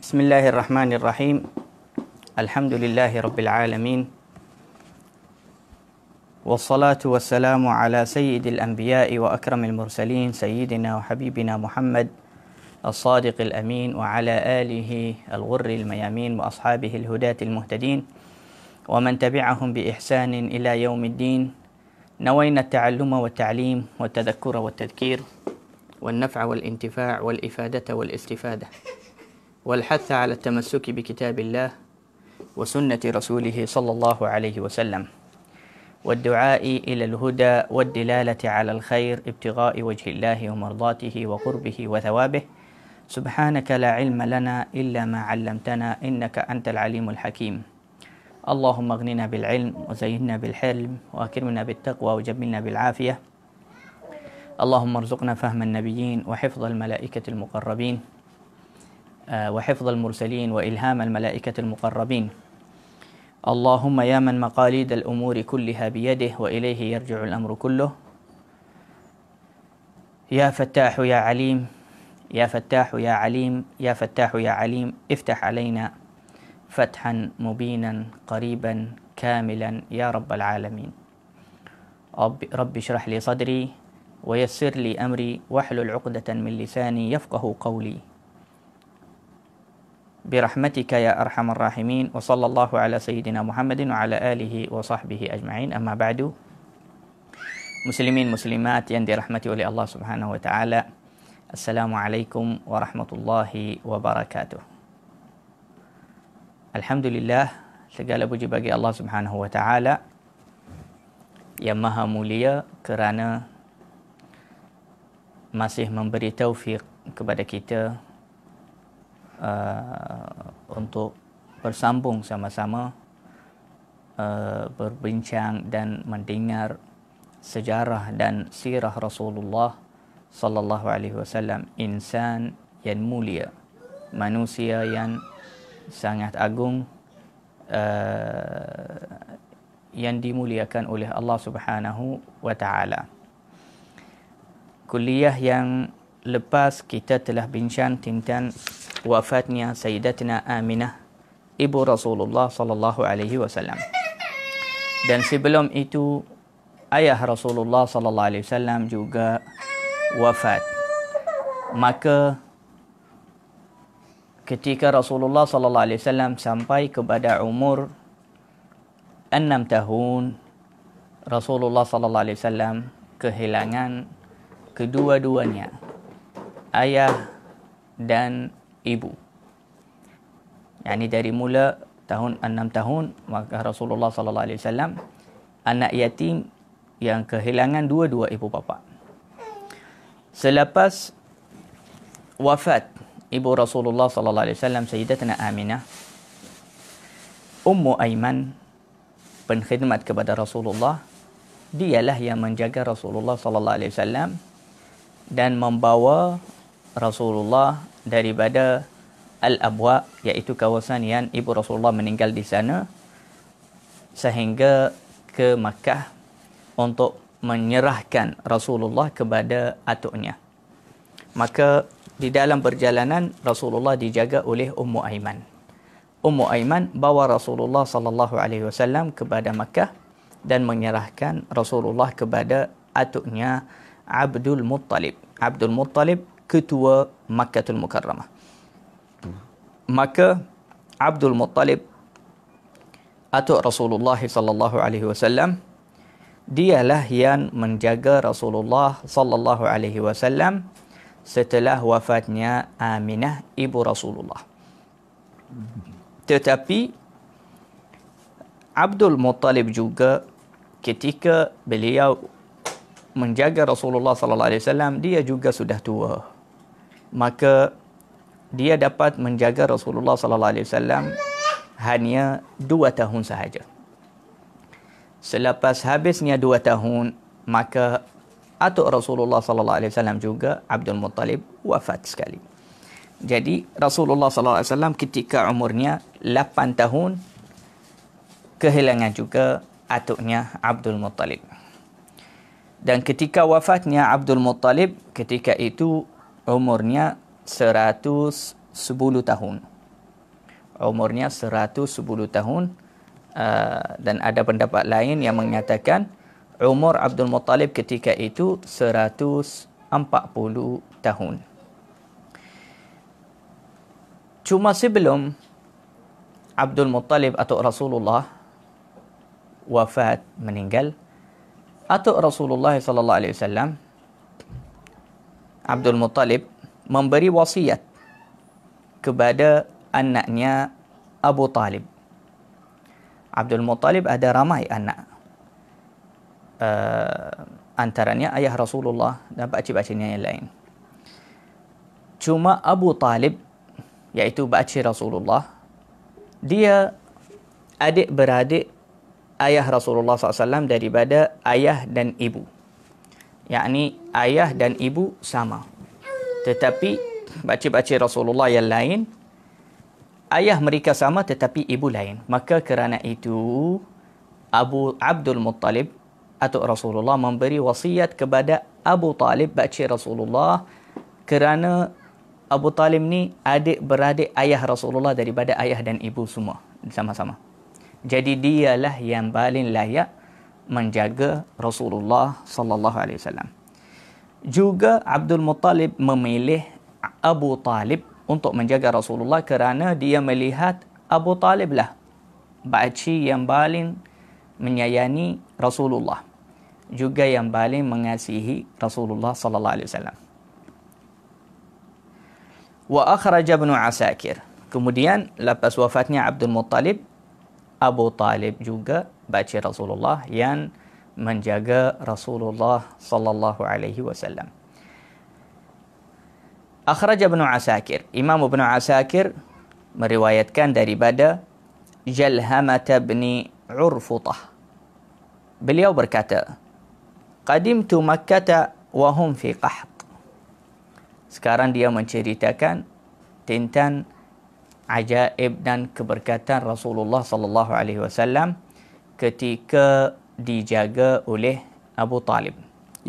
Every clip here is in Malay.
بسم الله الرحمن الرحيم الحمد لله رب العالمين والصلاة والسلام على سيد الأنبياء وأكرم المرسلين سيدنا وحبيبنا محمد الصادق الأمين وعلى آله الغر الميامين وأصحابه الهداة المهتدين ومن تبعهم بإحسان إلى يوم الدين نوينا التعلم والتعليم والتذكر والتذكير والنفع والانتفاع والإفادة والاستفادة والحث على التمسك بكتاب الله وسنة رسوله صلى الله عليه وسلم والدعاء إلى الهدى والدلالة على الخير ابتغاء وجه الله ومرضاته وقربه وثوابه سبحانك لا علم لنا إلا ما علمتنا إنك أنت العليم الحكيم اللهم اغننا بالعلم وزينا بالحلم وأكرمنا بالتقوى وجملنا بالعافية اللهم ارزقنا فهم النبيين وحفظ الملائكة المقربين آه، وحفظ المرسلين وإلهام الملائكة المقربين اللهم يا من مقاليد الأمور كلها بيده وإليه يرجع الأمر كله يا فتاح يا عليم يا فتاح يا عليم يا فتاح يا عليم افتح علينا فتحا مبينا قريبا كاملا يا رب العالمين رب اشرح لي صدري ويسر لي أمري واحلل عقدة من لساني يفقه قولي برحمتك يا أرحم الراحمين وصلى الله على سيدنا محمد وعلى آله وصحبه أجمعين أما بعد مسلمين مسلمات يندي رحمتي ولي الله سبحانه وتعالى السلام عليكم ورحمة الله وبركاته الحمد لله تقال أبو جباقي الله سبحانه وتعالى يمها موليا كرانا masih memberi taufik kepada kita uh, untuk bersambung sama-sama uh, berbincang dan mendengar sejarah dan sirah Rasulullah sallallahu alaihi wasallam insan yang mulia manusia yang sangat agung uh, yang dimuliakan oleh Allah Subhanahu wa taala kuliah yang lepas kita telah bincang tentang wafatnya Sayyidatina Aminah ibu Rasulullah sallallahu alaihi wasallam. Dan sebelum itu ayah Rasulullah sallallahu alaihi wasallam juga wafat. Maka ketika Rasulullah sallallahu alaihi wasallam sampai kepada umur 6 tahun Rasulullah sallallahu alaihi wasallam kehilangan kedua-duanya ayah dan ibu. Yang ini dari mula tahun enam tahun maka Rasulullah sallallahu alaihi wasallam anak yatim yang kehilangan dua-dua ibu bapa. Selepas wafat ibu Rasulullah sallallahu alaihi wasallam Sayyidatina Aminah Ummu Aiman penkhidmat kepada Rasulullah dialah yang menjaga Rasulullah sallallahu alaihi wasallam dan membawa Rasulullah daripada Al-Abwa iaitu kawasan yang ibu Rasulullah meninggal di sana sehingga ke Makkah untuk menyerahkan Rasulullah kepada atuknya. Maka di dalam perjalanan Rasulullah dijaga oleh Ummu Aiman. Ummu Aiman bawa Rasulullah sallallahu alaihi wasallam kepada Makkah dan menyerahkan Rasulullah kepada atuknya Abdul Muttalib. Abdul Muttalib ketua Makkahul Mukarramah. Maka Abdul Muttalib atau Rasulullah sallallahu alaihi wasallam dialah yang menjaga Rasulullah sallallahu alaihi wasallam setelah wafatnya Aminah ibu Rasulullah. Tetapi Abdul Muttalib juga ketika beliau menjaga Rasulullah sallallahu alaihi wasallam dia juga sudah tua maka dia dapat menjaga Rasulullah sallallahu alaihi wasallam hanya dua tahun sahaja. Selepas habisnya dua tahun, maka atuk Rasulullah sallallahu alaihi wasallam juga Abdul Muttalib wafat sekali. Jadi Rasulullah sallallahu alaihi wasallam ketika umurnya lapan tahun kehilangan juga atuknya Abdul Muttalib. Dan ketika wafatnya Abdul Muttalib, ketika itu umurnya 110 tahun. Umurnya 110 tahun uh, dan ada pendapat lain yang mengatakan umur Abdul Muttalib ketika itu 140 tahun. Cuma sebelum Abdul Muttalib atau Rasulullah wafat meninggal atau Rasulullah sallallahu alaihi wasallam Abdul Muttalib memberi wasiat kepada anaknya Abu Talib. Abdul Muttalib ada ramai anak. Uh, antaranya ayah Rasulullah dan baca-bacanya yang lain. Cuma Abu Talib, iaitu baca Rasulullah, dia adik-beradik ayah Rasulullah SAW daripada ayah dan ibu yakni ayah dan ibu sama. Tetapi baca-baca Rasulullah yang lain, ayah mereka sama tetapi ibu lain. Maka kerana itu, Abu Abdul Muttalib atau Rasulullah memberi wasiat kepada Abu Talib baca Rasulullah kerana Abu Talib ni adik beradik ayah Rasulullah daripada ayah dan ibu semua sama-sama. Jadi dialah yang paling layak menjaga Rasulullah sallallahu alaihi wasallam. Juga Abdul Muttalib memilih Abu Talib untuk menjaga Rasulullah kerana dia melihat Abu Talib lah baci yang paling menyayangi Rasulullah. Juga yang paling mengasihi Rasulullah sallallahu alaihi wasallam. Wa akhraj ibn Asakir. Kemudian lepas wafatnya Abdul Muttalib Abu Talib juga baca Rasulullah yang menjaga Rasulullah sallallahu alaihi wasallam. Akhraj Ibn Asakir, Imam Ibn Asakir meriwayatkan daripada Jalhamah bin Urfutah. Beliau berkata, "Qadimtu Makkah wa hum fi qahd. Sekarang dia menceritakan tentang ajaib dan keberkatan Rasulullah sallallahu alaihi wasallam ketika dijaga oleh Abu Talib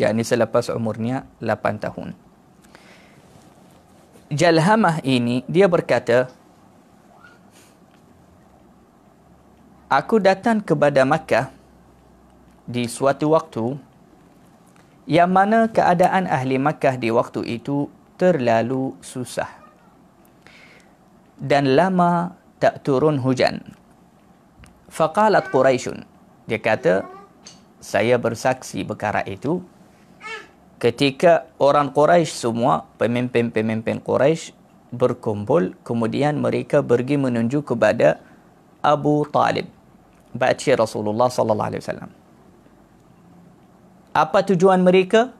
yakni selepas umurnya 8 tahun Jalhamah ini dia berkata Aku datang kepada Makkah di suatu waktu yang mana keadaan ahli Makkah di waktu itu terlalu susah dan lama tak turun hujan faqalat quraishun dia kata saya bersaksi perkara itu ketika orang Quraisy semua pemimpin-pemimpin Quraisy berkumpul kemudian mereka pergi menunjuk kepada Abu Talib baca Rasulullah sallallahu alaihi wasallam apa tujuan mereka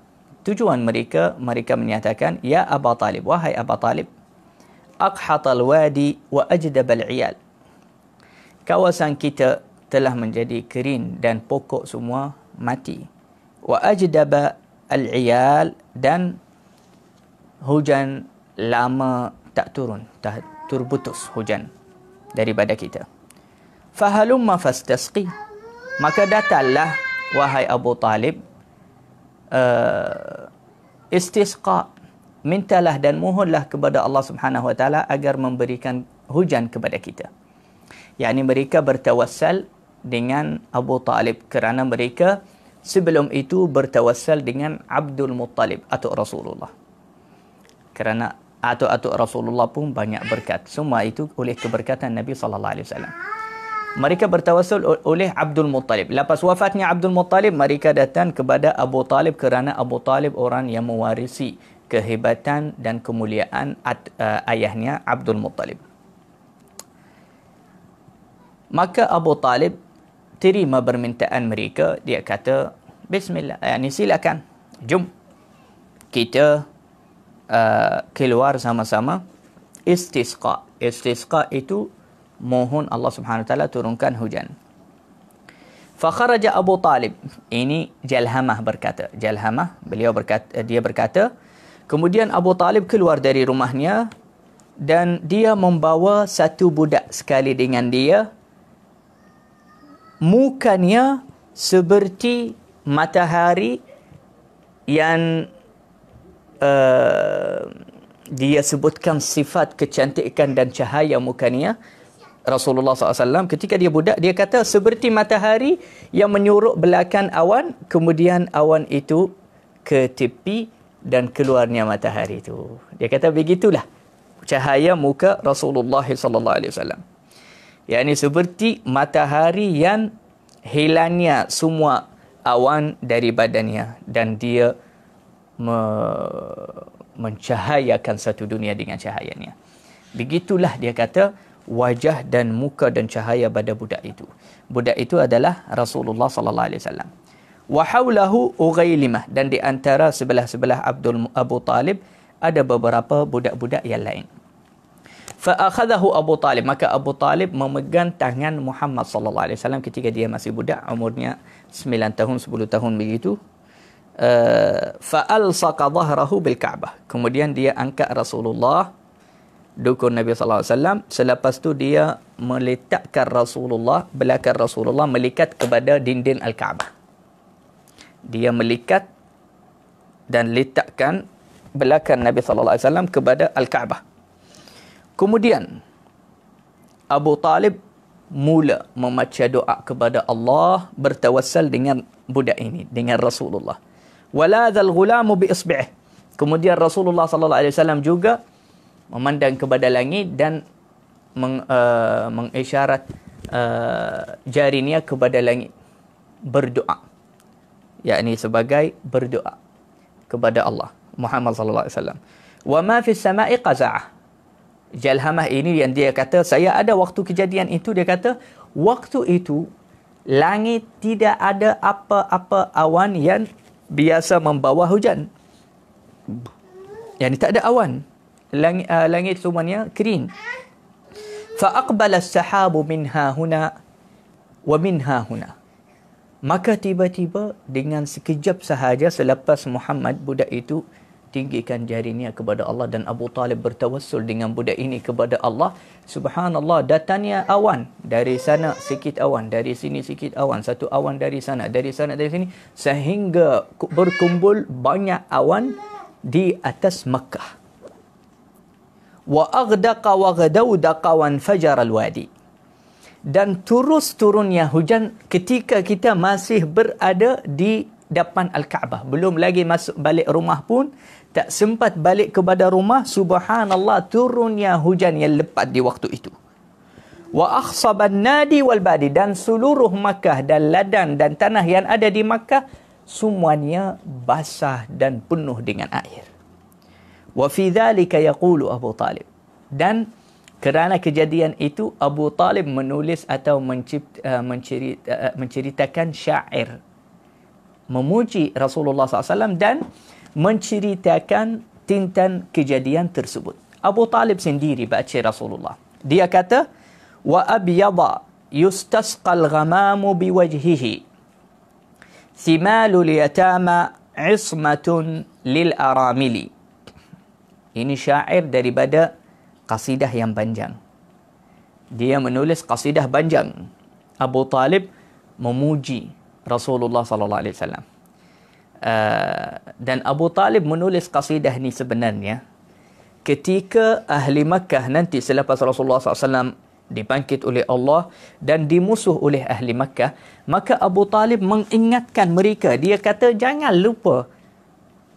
tujuan mereka mereka menyatakan ya Abu Talib wahai Abu Talib aqhat al-wadi wa ajdab al-iyal kawasan kita telah menjadi kering dan pokok semua mati wa ajdaba al-iyal dan hujan lama tak turun tak terputus hujan daripada kita fahalumma fastasqi maka datanglah wahai Abu Talib uh, istisqa mintalah dan mohonlah kepada Allah Subhanahu wa taala agar memberikan hujan kepada kita yakni mereka bertawassal dengan Abu Talib kerana mereka sebelum itu bertawassal dengan Abdul Muttalib atau Rasulullah kerana atuk-atuk Rasulullah pun banyak berkat semua itu oleh keberkatan Nabi sallallahu alaihi wasallam mereka bertawassul oleh Abdul Muttalib. Lepas wafatnya Abdul Muttalib, mereka datang kepada Abu Talib kerana Abu Talib orang yang mewarisi kehebatan dan kemuliaan at, uh, ayahnya Abdul Muttalib. Maka Abu Talib terima permintaan mereka. Dia kata, Bismillah, yani eh, silakan, jom. Kita uh, keluar sama-sama istisqa. Istisqa itu mohon Allah Subhanahu Wa Taala turunkan hujan. Fakharaja Abu Talib. Ini Jalhamah berkata. Jalhamah, beliau berkata, eh, dia berkata. Kemudian Abu Talib keluar dari rumahnya dan dia membawa satu budak sekali dengan dia mukanya seperti matahari yang uh, dia sebutkan sifat kecantikan dan cahaya mukanya Rasulullah SAW ketika dia budak dia kata seperti matahari yang menyuruh belakang awan kemudian awan itu ke tepi dan keluarnya matahari itu dia kata begitulah cahaya muka Rasulullah sallallahu alaihi wasallam yakni seperti matahari yang hilangnya semua awan dari badannya dan dia me- mencahayakan satu dunia dengan cahayanya. Begitulah dia kata wajah dan muka dan cahaya pada budak itu. Budak itu adalah Rasulullah sallallahu alaihi wasallam. Wa haulahu ughailimah dan di antara sebelah-sebelah Abdul Abu Talib ada beberapa budak-budak yang lain fa Abu Talib maka Abu Talib memegang tangan Muhammad sallallahu alaihi wasallam ketika dia masih budak umurnya 9 tahun 10 tahun begitu eh, fa zahrahu dhahrahu bil Ka'bah kemudian dia angkat Rasulullah dukun Nabi sallallahu alaihi wasallam selepas tu dia meletakkan Rasulullah belakar Rasulullah melikat kepada dinding al-Ka'bah dia melikat dan letakkan belakang Nabi sallallahu alaihi wasallam kepada al-Ka'bah Kemudian Abu Talib mula membaca doa kepada Allah bertawassal dengan budak ini dengan Rasulullah. Wala dzal ghulamu bi isbi'i. Kemudian Rasulullah sallallahu alaihi wasallam juga memandang kepada langit dan meng, uh, mengisyarat uh, jarinya kepada langit berdoa. yakni sebagai berdoa kepada Allah Muhammad sallallahu alaihi wasallam. Wa ma fi as-sama'i qaza'ah. Jalhamah ini yang dia kata saya ada waktu kejadian itu dia kata waktu itu langit tidak ada apa-apa awan yang biasa membawa hujan. Yani tak ada awan. Langit, uh, langit semuanya kering. Fa aqbala as-sahabu minha huna wa minha huna. Maka tiba-tiba dengan sekejap sahaja selepas Muhammad budak itu tinggikan jarinya kepada Allah dan Abu Talib bertawassul dengan budak ini kepada Allah. Subhanallah datanya awan dari sana sikit awan, dari sini sikit awan, satu awan dari sana, dari sana dari sini sehingga berkumpul banyak awan di atas Makkah. Wa aghdaqa wa ghadawdaqa wa fajara al-wadi. Dan terus turunnya hujan ketika kita masih berada di depan Al-Kaabah. Belum lagi masuk balik rumah pun tak sempat balik kepada rumah subhanallah turunnya hujan yang lebat di waktu itu wa akhsaban nadi wal badi dan seluruh Makkah dan ladang dan tanah yang ada di Makkah semuanya basah dan penuh dengan air wa fi dhalika yaqulu Abu Talib dan kerana kejadian itu Abu Talib menulis atau mencipta, eh, mencerita, eh, menceritakan syair memuji Rasulullah SAW dan menceritakan tentang kejadian tersebut. Abu Talib sendiri baca Rasulullah. Dia kata, "Wa abyada yustasqa al-ghamamu bi Thimalu liyatama yatama 'ismatun lil-aramili." Ini syair daripada qasidah yang panjang. Dia menulis qasidah panjang. Abu Talib memuji Rasulullah sallallahu alaihi wasallam. Uh, dan Abu Talib menulis kasidah ni sebenarnya ketika ahli Makkah nanti selepas Rasulullah SAW dibangkit oleh Allah dan dimusuh oleh ahli Makkah maka Abu Talib mengingatkan mereka dia kata jangan lupa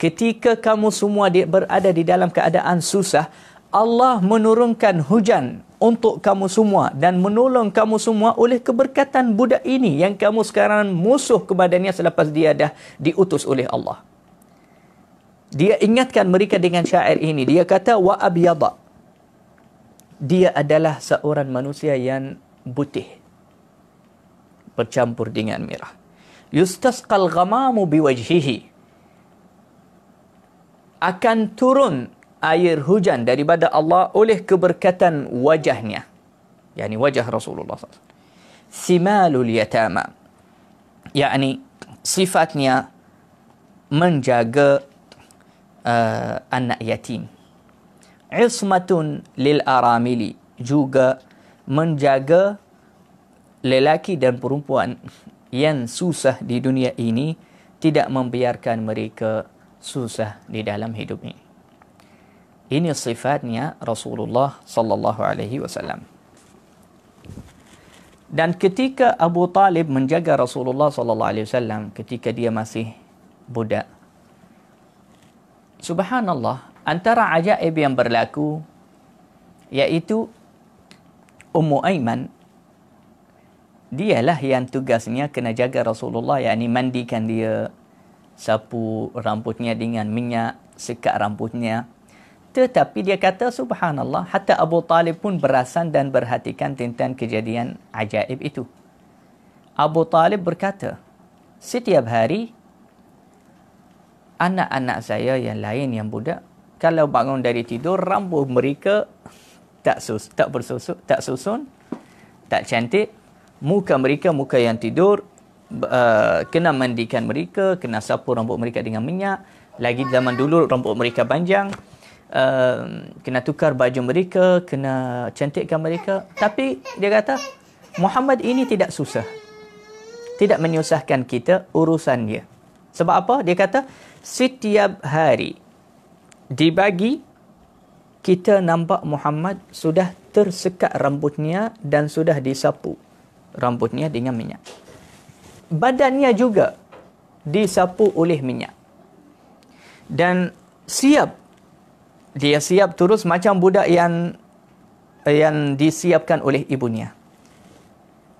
ketika kamu semua berada di dalam keadaan susah Allah menurunkan hujan untuk kamu semua dan menolong kamu semua oleh keberkatan budak ini yang kamu sekarang musuh kepadanya selepas dia dah diutus oleh Allah. Dia ingatkan mereka dengan syair ini. Dia kata, Wa abiyada. Dia adalah seorang manusia yang putih. Bercampur dengan merah. Yustasqal ghamamu biwajhihi. Akan turun air hujan daripada Allah oleh keberkatan wajahnya. Yani wajah Rasulullah SAW. Simalul yatama. Yani sifatnya menjaga uh, anak yatim. Ismatun lil aramili. Juga menjaga lelaki dan perempuan yang susah di dunia ini tidak membiarkan mereka susah di dalam hidup ini. Ini sifatnya Rasulullah sallallahu alaihi wasallam. Dan ketika Abu Talib menjaga Rasulullah sallallahu alaihi wasallam ketika dia masih budak. Subhanallah, antara ajaib yang berlaku yaitu Ummu Aiman dialah yang tugasnya kena jaga Rasulullah yakni mandikan dia sapu rambutnya dengan minyak sekat rambutnya tetapi dia kata subhanallah hatta Abu Talib pun berasan dan berhatikan tentang kejadian ajaib itu. Abu Talib berkata, setiap hari anak-anak saya yang lain yang budak kalau bangun dari tidur rambut mereka tak sus tak bersusun tak susun tak cantik muka mereka muka yang tidur uh, kena mandikan mereka kena sapu rambut mereka dengan minyak lagi zaman dulu rambut mereka panjang uh, kena tukar baju mereka, kena cantikkan mereka. Tapi dia kata Muhammad ini tidak susah. Tidak menyusahkan kita urusan dia. Sebab apa? Dia kata setiap hari dibagi kita nampak Muhammad sudah tersekat rambutnya dan sudah disapu rambutnya dengan minyak. Badannya juga disapu oleh minyak. Dan siap dia siap terus macam budak yang yang disiapkan oleh ibunya.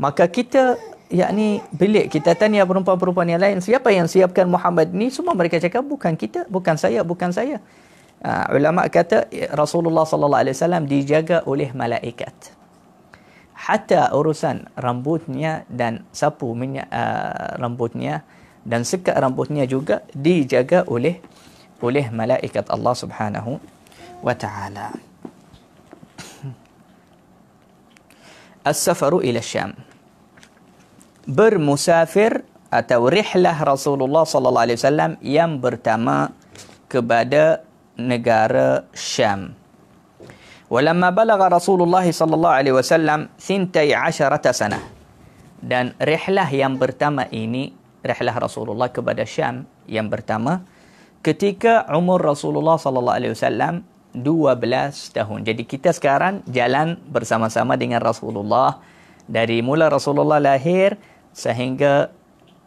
Maka kita yakni bilik kita tanya perempuan-perempuan yang lain siapa yang siapkan Muhammad ni semua mereka cakap bukan kita bukan saya bukan saya. Uh, ulama kata Rasulullah sallallahu alaihi wasallam dijaga oleh malaikat. Hatta urusan rambutnya dan sapu minyak uh, rambutnya dan sikat rambutnya juga dijaga oleh oleh malaikat Allah Subhanahu wa ta'ala As-safaru ila Syam Bermusafir atau rihlah Rasulullah sallallahu alaihi wasallam yang pertama kepada negara Syam. Walamma balagha Rasulullah sallallahu alaihi wasallam 12 sana. Dan rihlah yang pertama ini rihlah Rasulullah kepada Syam yang pertama ketika umur Rasulullah sallallahu alaihi wasallam 12 12 tahun. Jadi kita sekarang jalan bersama-sama dengan Rasulullah dari mula Rasulullah lahir sehingga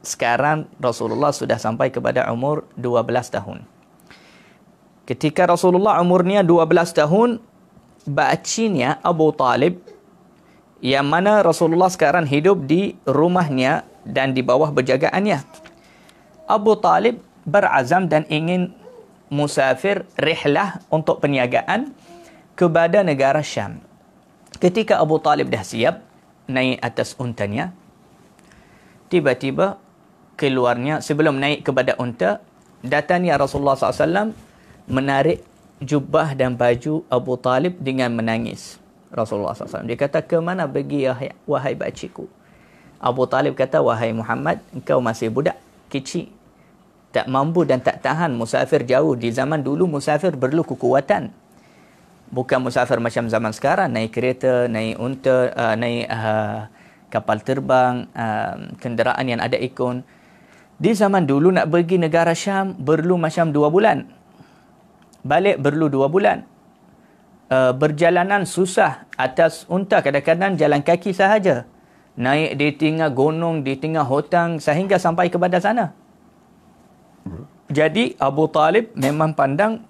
sekarang Rasulullah sudah sampai kepada umur 12 tahun. Ketika Rasulullah umurnya 12 tahun, bacinya Abu Talib yang mana Rasulullah sekarang hidup di rumahnya dan di bawah berjagaannya. Abu Talib berazam dan ingin musafir rihlah untuk perniagaan kepada negara Syam. Ketika Abu Talib dah siap naik atas untanya, tiba-tiba keluarnya sebelum naik kepada unta, datangnya Rasulullah SAW menarik jubah dan baju Abu Talib dengan menangis. Rasulullah SAW. Dia kata, ke mana pergi wahai baciku? Abu Talib kata, wahai Muhammad, engkau masih budak kecil tak mampu dan tak tahan musafir jauh di zaman dulu musafir perlu kekuatan bukan musafir macam zaman sekarang naik kereta naik unta uh, naik uh, kapal terbang uh, kenderaan yang ada ikon di zaman dulu nak pergi negara Syam perlu macam dua bulan balik perlu dua bulan uh, berjalanan susah atas unta kadang-kadang jalan kaki sahaja naik di tengah gunung di tengah hutang sehingga sampai ke kepada sana jadi Abu Talib memang pandang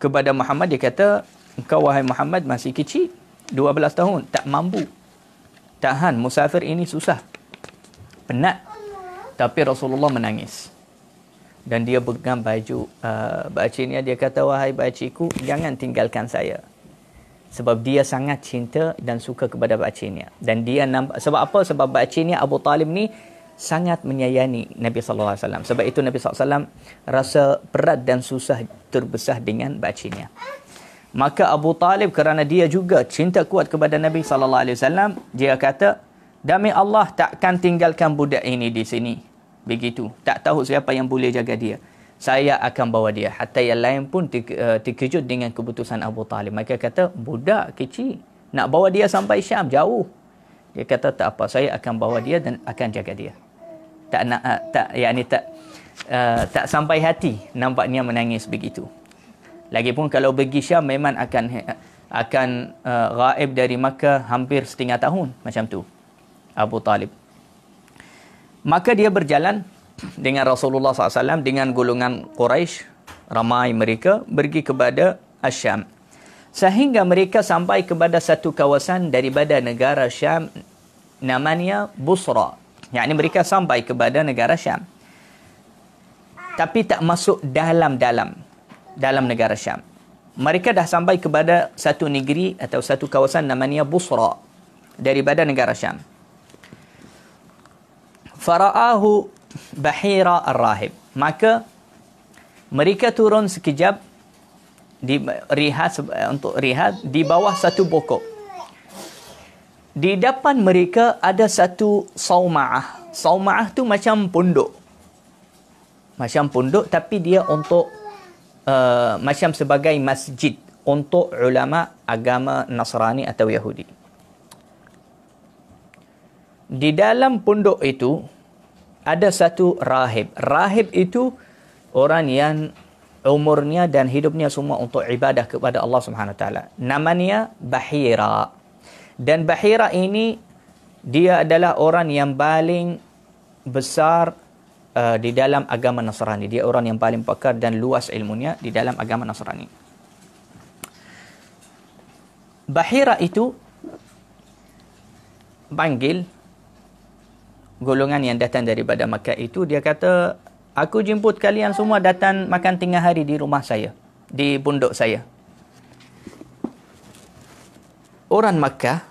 kepada Muhammad dia kata engkau wahai Muhammad masih kecil 12 tahun tak mampu tahan musafir ini susah penat tapi Rasulullah menangis dan dia pegang baju uh, bacinya dia kata wahai baciku jangan tinggalkan saya sebab dia sangat cinta dan suka kepada bacinya dan dia nampak sebab apa sebab bacinya Abu Talib ni sangat menyayangi Nabi sallallahu alaihi wasallam. Sebab itu Nabi sallallahu alaihi wasallam rasa berat dan susah terbesah dengan bacinya. Maka Abu Talib kerana dia juga cinta kuat kepada Nabi sallallahu alaihi wasallam, dia kata, "Demi Allah takkan tinggalkan budak ini di sini." Begitu. Tak tahu siapa yang boleh jaga dia. Saya akan bawa dia. Hatta yang lain pun eh, terkejut dengan keputusan Abu Talib. Maka kata, budak kecil. Nak bawa dia sampai Syam, jauh. Dia kata, tak apa. Saya akan bawa dia dan akan jaga dia tak nak uh, tak yakni tak uh, tak sampai hati nampaknya menangis begitu. Lagipun kalau pergi Syam memang akan akan uh, ah, raib dari Makkah hampir setengah tahun macam tu. Abu Talib. Maka dia berjalan dengan Rasulullah SAW dengan golongan Quraisy ramai mereka pergi kepada Asyam. Sehingga mereka sampai kepada satu kawasan daripada negara Syam namanya Busra yang ini mereka sampai kepada negara Syam tapi tak masuk dalam-dalam dalam negara Syam mereka dah sampai kepada satu negeri atau satu kawasan namanya Busra daripada negara Syam Fara'ahu Bahira Ar-Rahib maka mereka turun sekejap di rihat eh, untuk rihat di bawah satu pokok di depan mereka ada satu saumaah. Saumaah tu macam pondok. Macam pondok tapi dia untuk uh, macam sebagai masjid untuk ulama agama Nasrani atau Yahudi. Di dalam pondok itu ada satu rahib. Rahib itu orang yang umurnya dan hidupnya semua untuk ibadah kepada Allah Subhanahu Wa Taala. Namanya Bahira dan Bahira ini dia adalah orang yang paling besar uh, di dalam agama Nasrani. Dia orang yang paling pakar dan luas ilmunya di dalam agama Nasrani. Bahira itu panggil golongan yang datang daripada Makkah itu dia kata aku jemput kalian semua datang makan tengah hari di rumah saya di pondok saya orang Makkah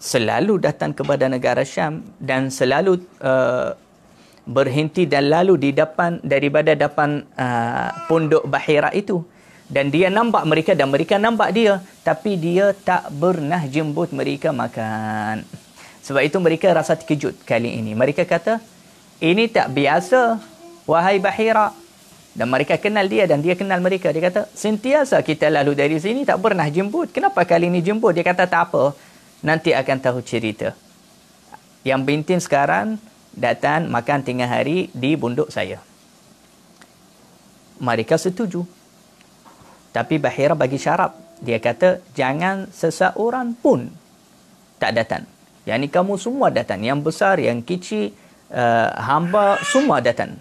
selalu datang kepada negara Syam dan selalu uh, berhenti dan lalu di depan daripada depan uh, pondok Bahira itu dan dia nampak mereka dan mereka nampak dia tapi dia tak pernah jemput mereka makan sebab itu mereka rasa terkejut kali ini mereka kata ini tak biasa wahai Bahira dan mereka kenal dia dan dia kenal mereka dia kata sentiasa kita lalu dari sini tak pernah jemput kenapa kali ini jemput dia kata tak apa nanti akan tahu cerita. Yang bintin sekarang datang makan tengah hari di bunduk saya. Mereka setuju. Tapi Bahira bagi syarat. Dia kata, jangan seseorang pun tak datang. Yang ini kamu semua datang. Yang besar, yang kecil, uh, hamba, semua datang.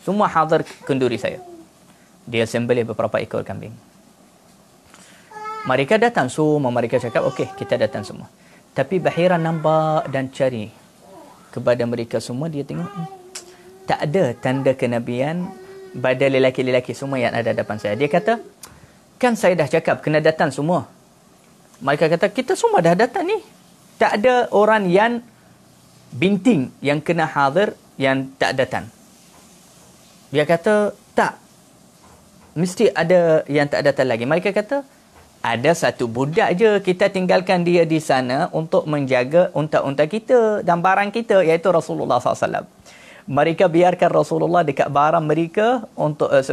Semua hadir kenduri saya. Dia sembelih beberapa ekor kambing. Mereka datang so mereka cakap okey kita datang semua. Tapi Bahira nampak dan cari kepada mereka semua dia tengok hmm, tak ada tanda kenabian pada lelaki-lelaki semua yang ada depan saya. Dia kata kan saya dah cakap kena datang semua. Mereka kata kita semua dah datang ni. Tak ada orang yang binting yang kena hadir yang tak datang. Dia kata tak. Mesti ada yang tak datang lagi. Mereka kata, ada satu budak je kita tinggalkan dia di sana untuk menjaga unta-unta kita dan barang kita iaitu Rasulullah SAW. Mereka biarkan Rasulullah dekat barang mereka untuk uh,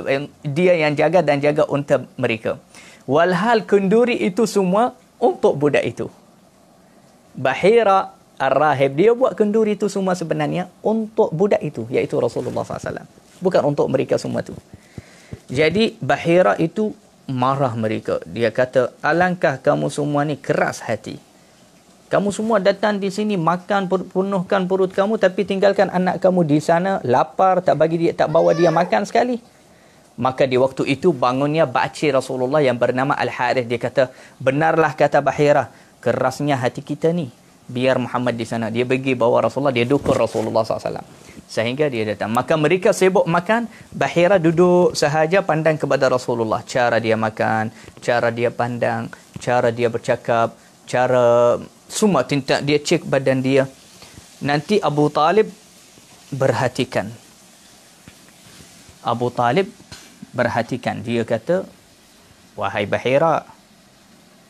dia yang jaga dan jaga unta mereka. Walhal kenduri itu semua untuk budak itu. Bahira Ar-Rahib dia buat kenduri itu semua sebenarnya untuk budak itu iaitu Rasulullah SAW. Bukan untuk mereka semua tu. Jadi Bahira itu marah mereka. Dia kata, alangkah kamu semua ni keras hati. Kamu semua datang di sini makan penuhkan perut kamu tapi tinggalkan anak kamu di sana lapar tak bagi dia tak bawa dia makan sekali. Maka di waktu itu bangunnya Bacir Rasulullah yang bernama Al Harith dia kata benarlah kata Bahira kerasnya hati kita ni biar Muhammad di sana dia pergi bawa Rasulullah dia dukur Rasulullah sallallahu alaihi wasallam sehingga dia datang maka mereka sibuk makan Bahira duduk sahaja pandang kepada Rasulullah cara dia makan cara dia pandang cara dia bercakap cara semua tindak dia cek badan dia nanti Abu Talib berhatikan Abu Talib berhatikan dia kata wahai Bahira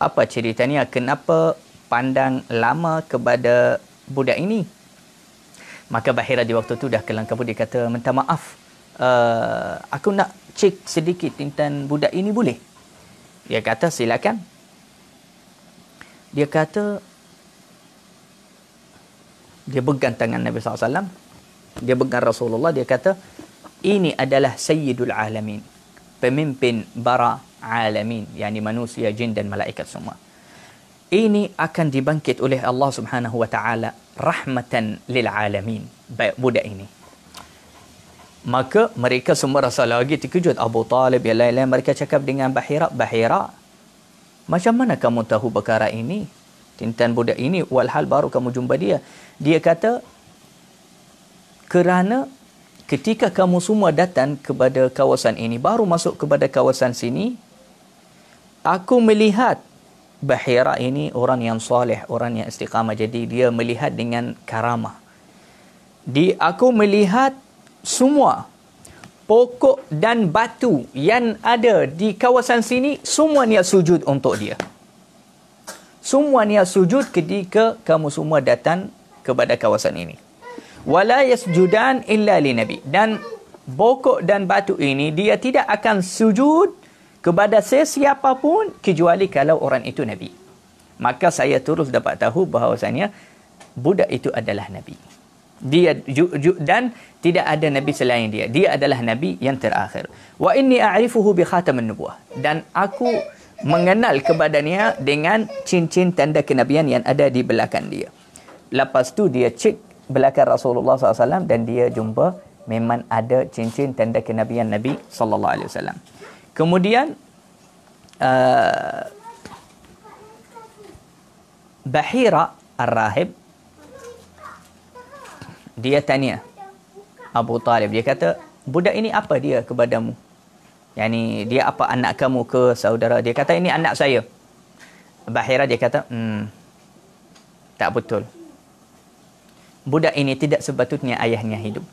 apa ceritanya kenapa pandang lama kepada budak ini maka Bahira di waktu tu dah kelang kabut dia kata minta maaf uh, aku nak cek sedikit tentang budak ini boleh dia kata silakan dia kata dia pegang tangan Nabi SAW dia pegang Rasulullah dia kata ini adalah sayyidul alamin pemimpin bara alamin yakni manusia jin dan malaikat semua ini akan dibangkit oleh Allah Subhanahu wa taala rahmatan lil alamin baik budak ini maka mereka semua rasa lagi terkejut Abu Talib yang lain-lain mereka cakap dengan Bahira Bahira macam mana kamu tahu perkara ini tentang budak ini walhal baru kamu jumpa dia dia kata kerana ketika kamu semua datang kepada kawasan ini baru masuk kepada kawasan sini aku melihat Bahira ini orang yang soleh, orang yang istiqamah. Jadi dia melihat dengan karamah. Di aku melihat semua pokok dan batu yang ada di kawasan sini semua niat sujud untuk dia. Semua niat sujud ketika kamu semua datang kepada kawasan ini. Wala yasjudan illa li nabi dan pokok dan batu ini dia tidak akan sujud kepada sesiapa pun kecuali kalau orang itu nabi maka saya terus dapat tahu bahawasanya budak itu adalah nabi dia ju, ju, dan tidak ada nabi selain dia dia adalah nabi yang terakhir wa inni a'rifuhu bi khatam nubuah dan aku mengenal kepadanya dengan cincin tanda kenabian yang ada di belakang dia lepas tu dia cek belakang Rasulullah SAW dan dia jumpa memang ada cincin tanda kenabian Nabi sallallahu alaihi wasallam. Kemudian uh, Bahira Ar-Rahib dia tanya Abu Talib dia kata budak ini apa dia kepadamu? Yani dia apa anak kamu ke saudara? Dia kata ini anak saya. Bahira dia kata hmm tak betul. Budak ini tidak sepatutnya ayahnya hidup.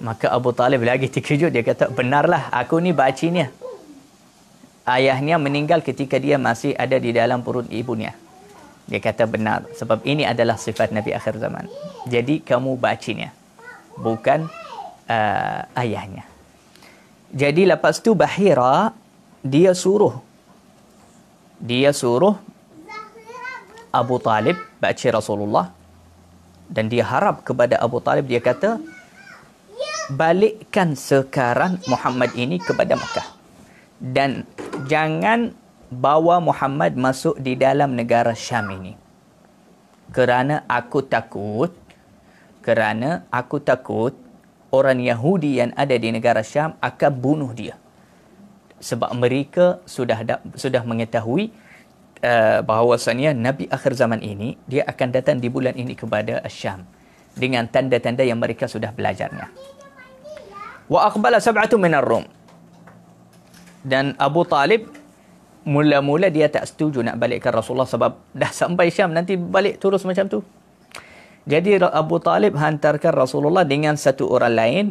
Maka Abu Talib lagi terkejut. Dia kata, benarlah aku ni bacinya. Ayahnya meninggal ketika dia masih ada di dalam perut ibunya. Dia kata benar. Sebab ini adalah sifat Nabi akhir zaman. Jadi kamu bacinya. Bukan uh, ayahnya. Jadi lepas tu Bahira, dia suruh. Dia suruh Abu Talib baca Rasulullah. Dan dia harap kepada Abu Talib. Dia kata, balikkan sekarang Muhammad ini kepada Mekah. Dan jangan bawa Muhammad masuk di dalam negara Syam ini. Kerana aku takut, kerana aku takut orang Yahudi yang ada di negara Syam akan bunuh dia. Sebab mereka sudah da- sudah mengetahui uh, bahawasanya Nabi akhir zaman ini dia akan datang di bulan ini kepada Syam dengan tanda-tanda yang mereka sudah belajarnya wa aqbala sab'atu min ar-rum dan Abu Talib mula-mula dia tak setuju nak balikkan Rasulullah sebab dah sampai Syam nanti balik terus macam tu jadi Abu Talib hantarkan Rasulullah dengan satu orang lain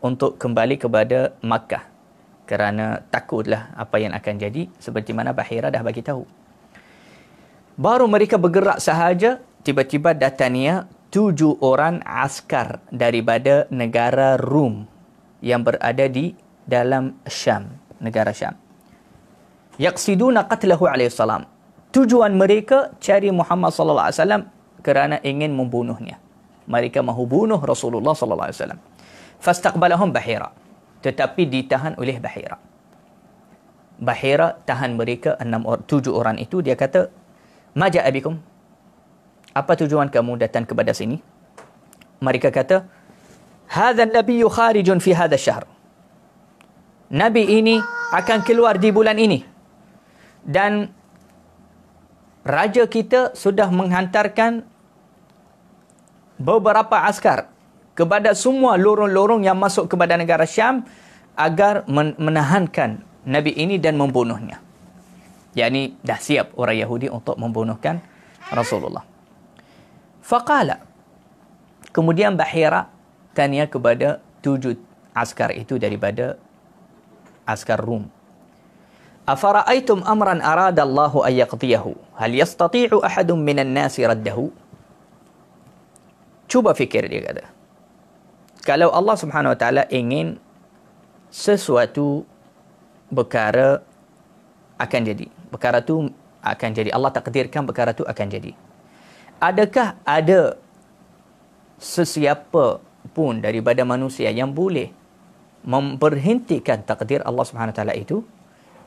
untuk kembali kepada Makkah kerana takutlah apa yang akan jadi seperti mana Bahira dah bagi tahu baru mereka bergerak sahaja tiba-tiba datangnya tujuh orang askar daripada negara Rom yang berada di dalam Syam, negara Syam. Yaqsiduna qatlahu alaihi salam. Tujuan mereka cari Muhammad sallallahu alaihi wasallam kerana ingin membunuhnya. Mereka mahu bunuh Rasulullah sallallahu alaihi wasallam. Fastaqbalahum Bahira. Tetapi ditahan oleh Bahira. Bahira tahan mereka enam orang, tujuh orang itu dia kata Maja abikum. Apa tujuan kamu datang kepada sini? Mereka kata, Hadha nabiyyu kharijun fi hadha syahr. Nabi ini akan keluar di bulan ini. Dan raja kita sudah menghantarkan beberapa askar kepada semua lorong-lorong yang masuk kepada negara Syam agar menahankan Nabi ini dan membunuhnya. Jadi ini dah siap orang Yahudi untuk membunuhkan Rasulullah. Fakala Kemudian Bahira tanya kepada tujuh askar itu daripada askar Rum. Afara'aitum amran arada Allah ayyaqtiyahu. Hal yastati'u ahadun minan nasi raddahu? Cuba fikir dia kata. Kalau Allah subhanahu wa ta'ala ingin sesuatu perkara akan jadi. Perkara tu akan jadi. Allah takdirkan perkara tu akan jadi. Adakah ada sesiapa pun daripada manusia yang boleh memperhentikan takdir Allah Subhanahu taala itu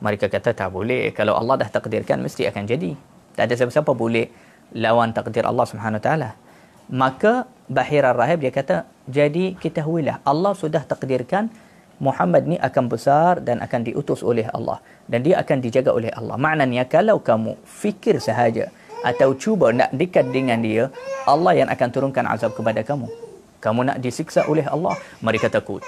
mereka kata tak boleh kalau Allah dah takdirkan mesti akan jadi tak ada siapa-siapa boleh lawan takdir Allah Subhanahu taala maka Bahira Rahib dia kata jadi kita ketahuilah Allah sudah takdirkan Muhammad ni akan besar dan akan diutus oleh Allah dan dia akan dijaga oleh Allah maknanya kalau kamu fikir sahaja atau cuba nak dekat dengan dia Allah yang akan turunkan azab kepada kamu kamu nak disiksa oleh Allah mereka takut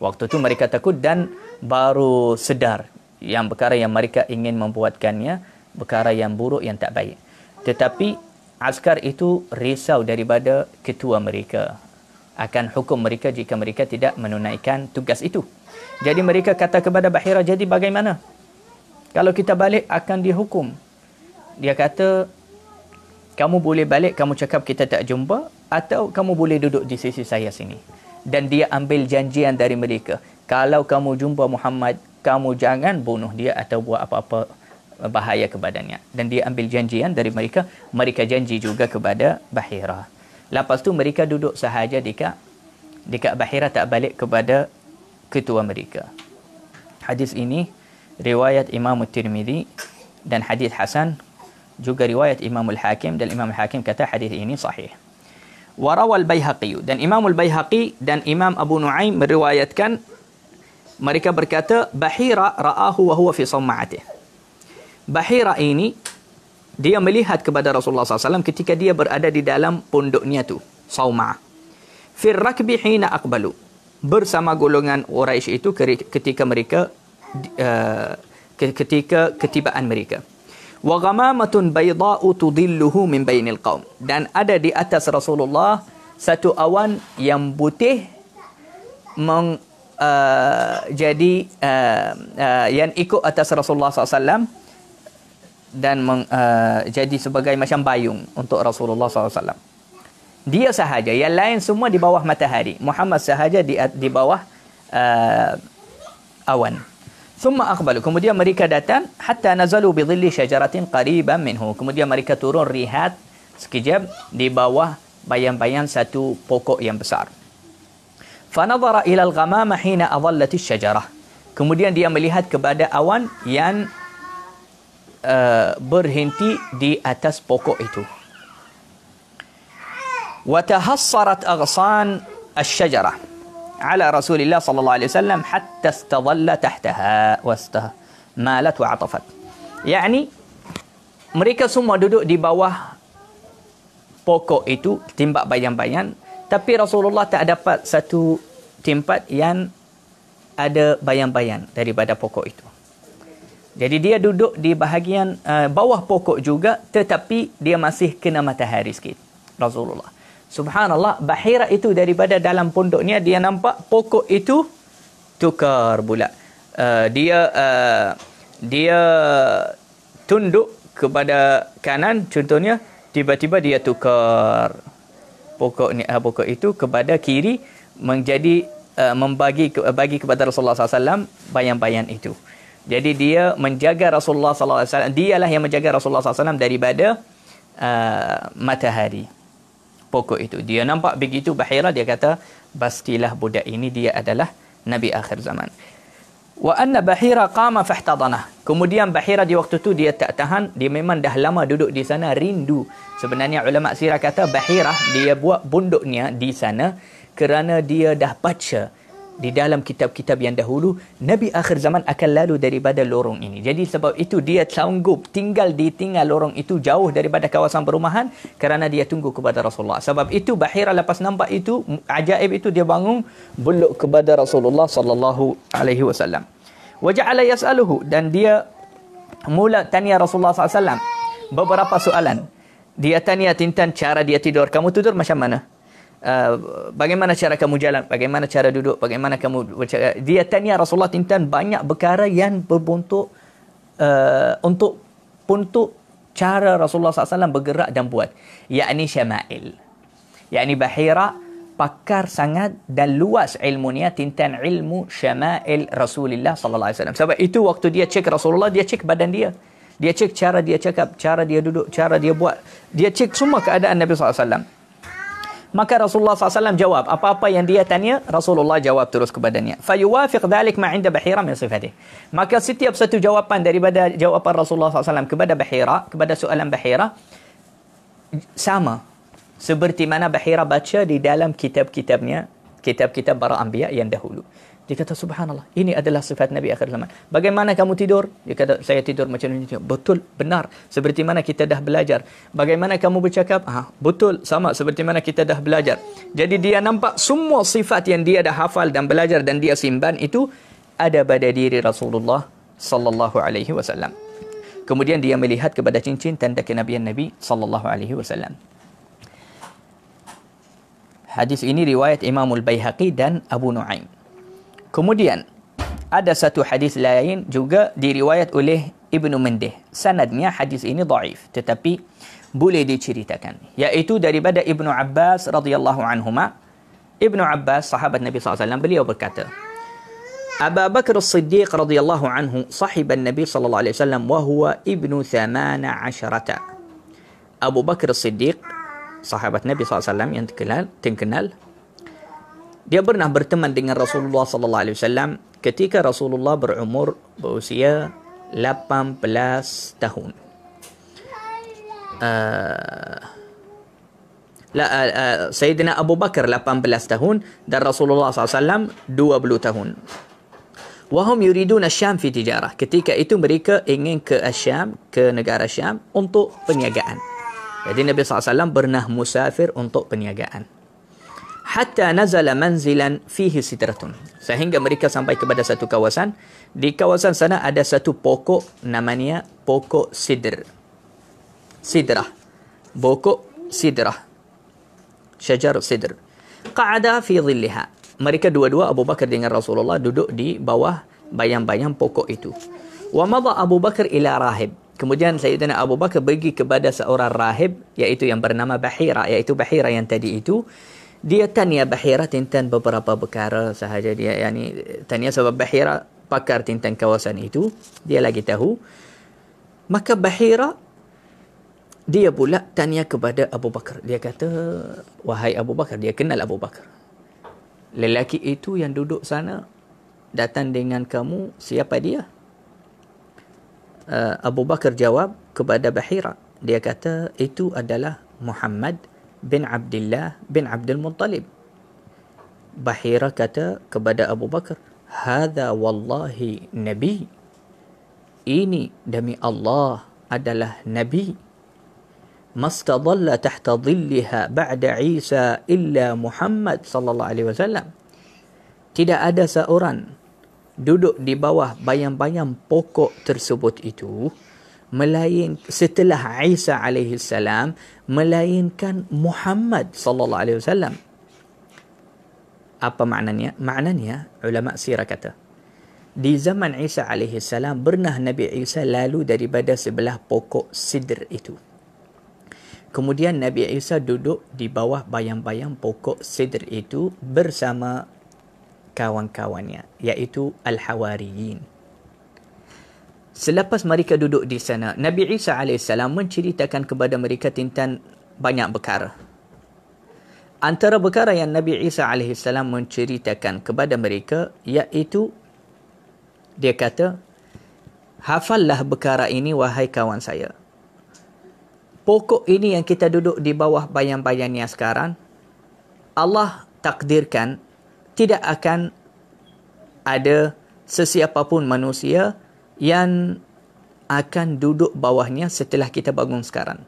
waktu tu mereka takut dan baru sedar yang perkara yang mereka ingin membuatkannya perkara yang buruk yang tak baik tetapi askar itu risau daripada ketua mereka akan hukum mereka jika mereka tidak menunaikan tugas itu jadi mereka kata kepada Bahira jadi bagaimana kalau kita balik akan dihukum dia kata kamu boleh balik kamu cakap kita tak jumpa atau kamu boleh duduk di sisi saya sini. Dan dia ambil janjian dari mereka. Kalau kamu jumpa Muhammad, kamu jangan bunuh dia atau buat apa-apa eh, bahaya ke badannya. Dan dia ambil janjian dari mereka. Mereka janji juga kepada Bahira. Lepas tu mereka duduk sahaja dekat dekat Bahira tak balik kepada ketua mereka. Hadis ini riwayat Imam Tirmidhi dan hadis Hasan juga riwayat Imam Al-Hakim dan Imam Al-Hakim kata hadis ini sahih warawal bayhaqi dan Imam al bayhaqi dan imam abu nuaim meriwayatkan mereka berkata bahira ra'ahu wa huwa fi sam'atihi bahira ini dia melihat kepada Rasulullah SAW ketika dia berada di dalam pondoknya tu sauma fi rakbi hina aqbalu bersama golongan Quraisy itu ketika mereka uh, ketika ketibaan mereka wa ghamamatun baydha'u tudilluhu min bainil qaum dan ada di atas Rasulullah satu awan yang putih meng, uh, jadi uh, uh, yang ikut atas Rasulullah SAW dan meng, uh, jadi sebagai macam bayung untuk Rasulullah SAW. Dia sahaja, yang lain semua di bawah matahari. Muhammad sahaja di, di bawah uh, awan. Thumma aqbalu. Kemudian mereka datang hatta nazalu bi dhilli syajaratin qariban minhu. Kemudian mereka turun rihat sekejap di bawah bayang-bayang satu pokok yang besar. Fa nadhara ila al-ghamama hina adallat syajarah Kemudian dia melihat kepada awan yang uh, berhenti di atas pokok itu. Wa tahassarat aghsan asy-syajarah. Ala رسول Sallallahu Alaihi Wasallam hatta وسلم حتى استظل تحتها واستها مالت وعطفت mereka semua duduk di bawah pokok itu timbak bayang-bayang tapi Rasulullah tak dapat satu tempat yang ada bayang-bayang daripada pokok itu jadi dia duduk di bahagian uh, bawah pokok juga tetapi dia masih kena matahari sikit Rasulullah Subhanallah, Bahira itu daripada dalam pondoknya dia nampak pokok itu tukar bulat. Uh, dia uh, dia tunduk kepada kanan contohnya tiba-tiba dia tukar pokok ni uh, pokok itu kepada kiri menjadi uh, membagi uh, bagi kepada Rasulullah sallallahu alaihi wasallam bayang-bayang itu. Jadi dia menjaga Rasulullah sallallahu alaihi wasallam dialah yang menjaga Rasulullah sallallahu alaihi wasallam daripada uh, matahari pokok itu. Dia nampak begitu Bahira dia kata pastilah budak ini dia adalah nabi akhir zaman. Wa anna Bahira qama fahtadana. Kemudian Bahira di waktu itu dia tak tahan, dia memang dah lama duduk di sana rindu. Sebenarnya ulama sirah kata Bahira dia buat bunduknya di sana kerana dia dah baca di dalam kitab-kitab yang dahulu nabi akhir zaman akan lalu daripada lorong ini jadi sebab itu dia sanggup tinggal di tinggal lorong itu jauh daripada kawasan perumahan kerana dia tunggu kepada rasulullah sebab itu bahira lepas nampak itu ajaib itu dia bangun beluk kepada rasulullah sallallahu alaihi wasallam waja'ala yas'aluhu dan dia mula tanya rasulullah sallallahu alaihi beberapa soalan dia tanya tentang cara dia tidur kamu tidur macam mana Uh, bagaimana cara kamu jalan bagaimana cara duduk bagaimana kamu bercakap dia tanya Rasulullah tentang banyak perkara yang berbentuk uh, untuk untuk cara Rasulullah SAW bergerak dan buat yakni syama'il yakni bahira pakar sangat dan luas ilmunya tentang ilmu syama'il Rasulullah SAW sebab itu waktu dia cek Rasulullah dia cek badan dia dia cek cara dia cakap cara dia duduk cara dia buat dia cek semua keadaan Nabi SAW maka Rasulullah SAW jawab apa-apa yang dia tanya Rasulullah jawab terus kepadanya fayuwafiq dhalik ma'inda bahira min sifatih maka setiap satu jawapan daripada jawapan Rasulullah SAW kepada bahira kepada soalan bahira sama seperti mana bahira baca di dalam kitab-kitabnya kitab-kitab para ambiya yang dahulu dia kata subhanallah ini adalah sifat Nabi akhir zaman. Bagaimana kamu tidur? Dia kata saya tidur macam ini. Betul, benar. Seperti mana kita dah belajar. Bagaimana kamu bercakap? Ah, betul, sama seperti mana kita dah belajar. Jadi dia nampak semua sifat yang dia dah hafal dan belajar dan dia simpan itu ada pada diri Rasulullah sallallahu alaihi wasallam. Kemudian dia melihat kepada cincin tanda kenabian Nabi sallallahu alaihi wasallam. Hadis ini riwayat Imam Al Bayhaqi dan Abu Nu'aim. Kemudian ada satu hadis lain juga diriwayat oleh Ibnu Mendeh. Sanadnya hadis ini dhaif tetapi boleh diceritakan yaitu daripada Ibnu Abbas radhiyallahu anhuma. Ibnu Abbas sahabat Nabi SAW beliau berkata أبا بكر الصديق رضي الله عنه صحب النبي صلى الله عليه وسلم وهو ابن ثمان عشرة أبو بكر الصديق صحابة النبي صلى الله عليه وسلم yang terkenal, terkenal dia pernah berteman dengan Rasulullah sallallahu alaihi wasallam ketika Rasulullah berumur berusia 18 tahun. Uh, uh, uh, Sayyidina Abu Bakar 18 tahun dan Rasulullah SAW 20 tahun. Wahum yuridun Asyam fi tijarah. Ketika itu mereka ingin ke Asyam, ke negara Asyam untuk perniagaan. Jadi Nabi SAW pernah musafir untuk perniagaan hatta nazala manzilan fihi sidratun sehingga mereka sampai kepada satu kawasan di kawasan sana ada satu pokok namanya pokok sidr sidrah pokok sidrah syajar sidr qa'ada fi dhilliha mereka dua-dua Abu Bakar dengan Rasulullah duduk di bawah bayang-bayang pokok itu wa mada Abu Bakar ila rahib Kemudian Sayyidina Abu Bakar pergi kepada seorang rahib iaitu yang bernama Bahira iaitu Bahira yang tadi itu dia tanya bahira tentang beberapa perkara sahaja dia yani tanya sebab bahira pakar tentang kawasan itu dia lagi tahu maka bahira dia pula tanya kepada Abu Bakar dia kata wahai Abu Bakar dia kenal Abu Bakar lelaki itu yang duduk sana datang dengan kamu siapa dia uh, Abu Bakar jawab kepada Bahira dia kata itu adalah Muhammad bin Abdullah bin Abdul Muttalib. Bahira kata kepada Abu Bakar, "Hadza wallahi nabi." Ini demi Allah adalah nabi. Mastadalla tahta dhilliha ba'da Isa illa Muhammad sallallahu alaihi wasallam. Tidak ada seorang duduk di bawah bayang-bayang pokok tersebut itu melayan setelah Isa alaihi salam melayankan Muhammad sallallahu alaihi wasallam. Apa maknanya? Maknanya ulama sirah kata di zaman Isa alaihi salam pernah Nabi Isa lalu daripada sebelah pokok sidr itu. Kemudian Nabi Isa duduk di bawah bayang-bayang pokok sidr itu bersama kawan-kawannya iaitu al-hawariyin. Selepas mereka duduk di sana, Nabi Isa AS menceritakan kepada mereka tentang banyak perkara. Antara perkara yang Nabi Isa AS menceritakan kepada mereka, iaitu dia kata, Hafallah perkara ini, wahai kawan saya. Pokok ini yang kita duduk di bawah bayang-bayangnya sekarang, Allah takdirkan tidak akan ada sesiapa pun manusia yang yang akan duduk bawahnya setelah kita bangun sekarang.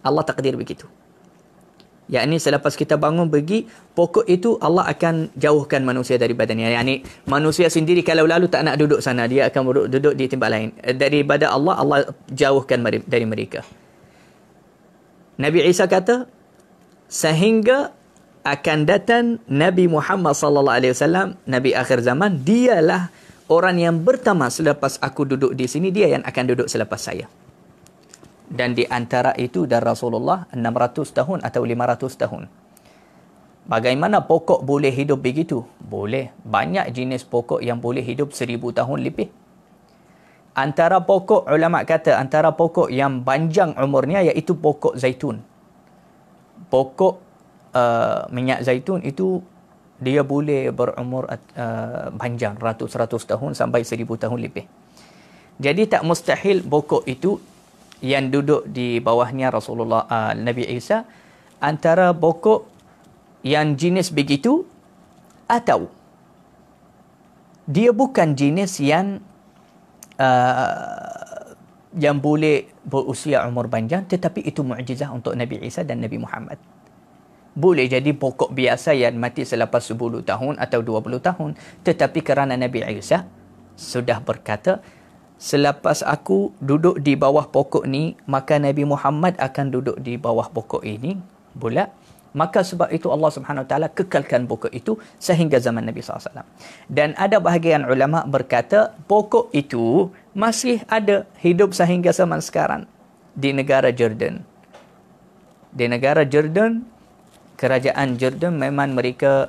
Allah takdir begitu. Ya ini selepas kita bangun pergi, pokok itu Allah akan jauhkan manusia dari badannya. Yang ini manusia sendiri kalau lalu tak nak duduk sana, dia akan duduk di tempat lain. Eh, dari badan Allah, Allah jauhkan dari mereka. Nabi Isa kata, sehingga akan datang Nabi Muhammad sallallahu alaihi wasallam Nabi akhir zaman dialah orang yang pertama selepas aku duduk di sini dia yang akan duduk selepas saya. Dan di antara itu dan Rasulullah 600 tahun atau 500 tahun. Bagaimana pokok boleh hidup begitu? Boleh. Banyak jenis pokok yang boleh hidup 1000 tahun lebih. Antara pokok ulama kata antara pokok yang panjang umurnya iaitu pokok zaitun. Pokok uh, minyak zaitun itu dia boleh berumur uh, panjang ratus-ratus tahun sampai seribu tahun lebih. Jadi tak mustahil pokok itu yang duduk di bawahnya Rasulullah uh, Nabi Isa antara pokok yang jenis begitu atau dia bukan jenis yang uh, yang boleh berusia umur panjang tetapi itu mukjizat untuk Nabi Isa dan Nabi Muhammad boleh jadi pokok biasa yang mati selepas 10 tahun atau 20 tahun tetapi kerana Nabi Isa sudah berkata selepas aku duduk di bawah pokok ni maka Nabi Muhammad akan duduk di bawah pokok ini pula maka sebab itu Allah Subhanahu taala kekalkan pokok itu sehingga zaman Nabi Sallallahu Alaihi Wasallam. dan ada bahagian ulama berkata pokok itu masih ada hidup sehingga zaman sekarang di negara Jordan di negara Jordan kerajaan Jordan memang mereka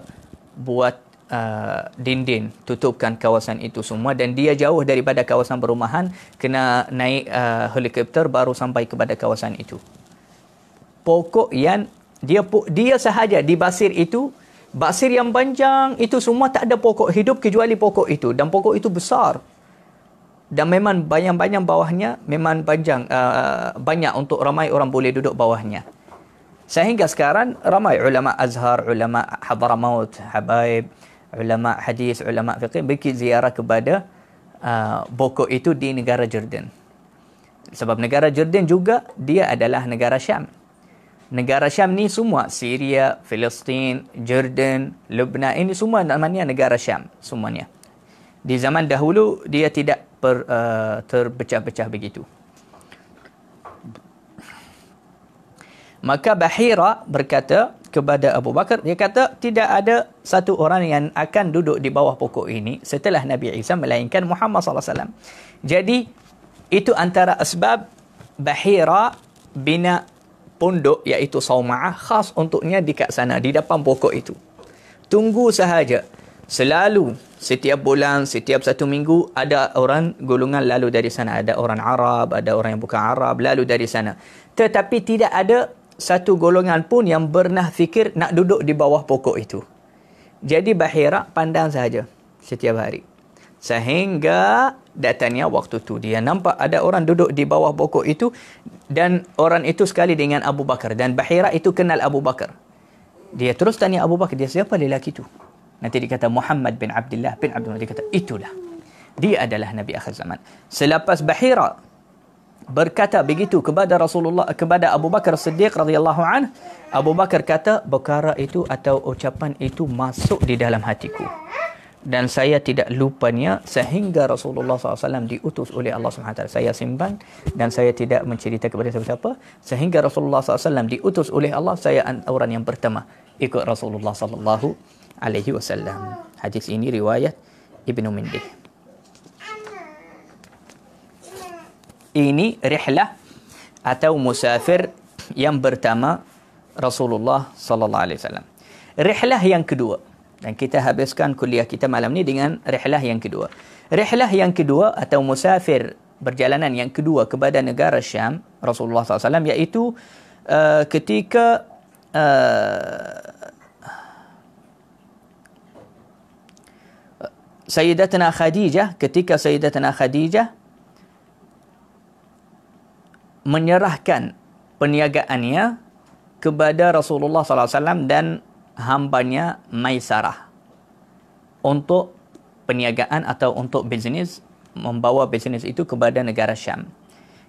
buat uh, dinding tutupkan kawasan itu semua dan dia jauh daripada kawasan perumahan kena naik uh, helikopter baru sampai kepada kawasan itu pokok yang dia dia sahaja di basir itu basir yang panjang itu semua tak ada pokok hidup kecuali pokok itu dan pokok itu besar dan memang banyak-banyak bawahnya memang panjang uh, banyak untuk ramai orang boleh duduk bawahnya Sehingga sekarang ramai ulama Azhar, ulama Hadramaut, Habaib, ulama hadis, ulama fiqh pergi ziarah kepada uh, boko itu di negara Jordan. Sebab negara Jordan juga dia adalah negara Syam. Negara Syam ni semua Syria, Palestin, Jordan, Lebanon ini semua namanya negara Syam semuanya. Di zaman dahulu dia tidak ter, uh, terpecah-pecah begitu. Maka Bahira berkata kepada Abu Bakar, dia kata tidak ada satu orang yang akan duduk di bawah pokok ini setelah Nabi Isa melainkan Muhammad sallallahu alaihi wasallam. Jadi itu antara sebab Bahira bina pondok iaitu saumaah khas untuknya di kat sana di depan pokok itu. Tunggu sahaja. Selalu setiap bulan, setiap satu minggu ada orang golongan lalu dari sana. Ada orang Arab, ada orang yang bukan Arab lalu dari sana. Tetapi tidak ada satu golongan pun yang pernah fikir nak duduk di bawah pokok itu. Jadi Bahira pandang saja setiap hari. Sehingga datangnya waktu tu dia nampak ada orang duduk di bawah pokok itu dan orang itu sekali dengan Abu Bakar dan Bahira itu kenal Abu Bakar. Dia terus tanya Abu Bakar, dia siapa lelaki itu? Nanti dikata Muhammad bin Abdullah bin Abdullah. dikata kata, itulah. Dia adalah Nabi akhir zaman. Selepas Bahira berkata begitu kepada Rasulullah kepada Abu Bakar Siddiq radhiyallahu an Abu Bakar kata perkara itu atau ucapan itu masuk di dalam hatiku dan saya tidak lupanya sehingga Rasulullah SAW diutus oleh Allah SWT. Saya simpan dan saya tidak menceritakan kepada siapa-siapa. Sehingga Rasulullah SAW diutus oleh Allah, saya orang yang pertama ikut Rasulullah SAW. Hadis ini riwayat Ibn Mindih. ini rihlah atau musafir yang pertama Rasulullah sallallahu alaihi wasallam. Rihlah yang kedua. Dan kita habiskan kuliah kita malam ni dengan rihlah yang kedua. Rihlah yang kedua atau musafir berjalanan yang kedua kepada negara Syam Rasulullah SAW iaitu uh, ketika uh, Sayyidatina Khadijah ketika Sayyidatina Khadijah menyerahkan perniagaannya kepada Rasulullah sallallahu alaihi wasallam dan hambanya Maisarah untuk perniagaan atau untuk bisnis membawa bisnis itu kepada negara Syam.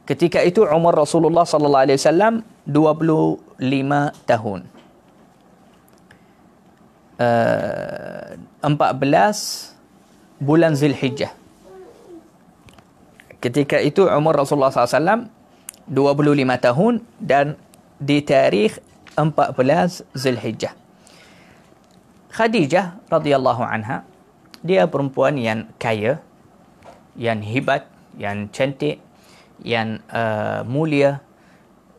Ketika itu umur Rasulullah sallallahu alaihi wasallam 25 tahun. Uh, belas bulan Zulhijjah. Ketika itu umur Rasulullah sallallahu alaihi wasallam 25 tahun dan di tarikh 14 Zulhijjah. Khadijah radhiyallahu anha dia perempuan yang kaya, yang hebat, yang cantik, yang uh, mulia,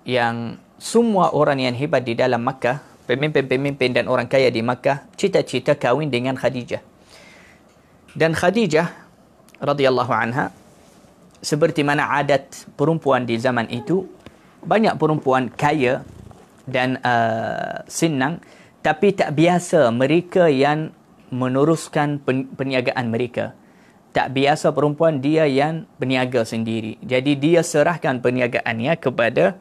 yang semua orang yang hebat di dalam Makkah, pemimpin-pemimpin dan orang kaya di Makkah cita-cita kahwin dengan Khadijah. Dan Khadijah radhiyallahu anha seperti mana adat perempuan di zaman itu banyak perempuan kaya dan uh, senang tapi tak biasa mereka yang meneruskan peniagaan mereka tak biasa perempuan dia yang berniaga sendiri jadi dia serahkan peniagaannya kepada